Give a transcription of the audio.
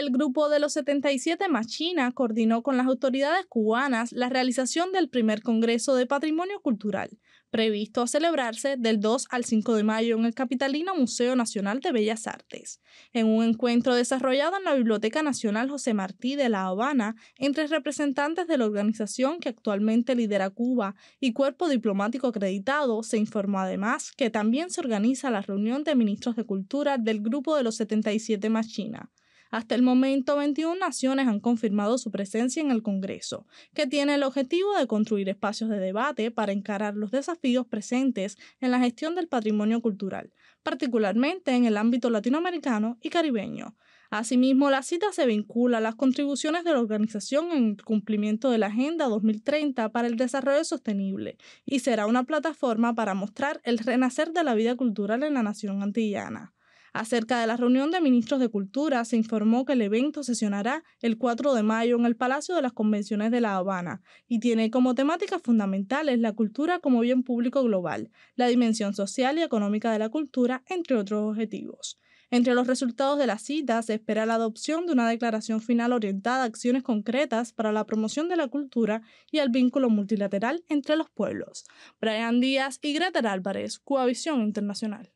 El grupo de los 77 más China coordinó con las autoridades cubanas la realización del primer Congreso de Patrimonio Cultural, previsto a celebrarse del 2 al 5 de mayo en el Capitalino Museo Nacional de Bellas Artes, en un encuentro desarrollado en la Biblioteca Nacional José Martí de La Habana entre representantes de la organización que actualmente lidera Cuba y cuerpo diplomático acreditado, se informó además que también se organiza la reunión de ministros de cultura del grupo de los 77 más China, hasta el momento, 21 naciones han confirmado su presencia en el Congreso, que tiene el objetivo de construir espacios de debate para encarar los desafíos presentes en la gestión del patrimonio cultural, particularmente en el ámbito latinoamericano y caribeño. Asimismo, la cita se vincula a las contribuciones de la organización en el cumplimiento de la Agenda 2030 para el Desarrollo Sostenible y será una plataforma para mostrar el renacer de la vida cultural en la nación antillana. Acerca de la reunión de ministros de Cultura, se informó que el evento sesionará el 4 de mayo en el Palacio de las Convenciones de La Habana y tiene como temáticas fundamentales la cultura como bien público global, la dimensión social y económica de la cultura, entre otros objetivos. Entre los resultados de la cita se espera la adopción de una declaración final orientada a acciones concretas para la promoción de la cultura y el vínculo multilateral entre los pueblos. Brian Díaz y Greta Álvarez, Coavisión Internacional.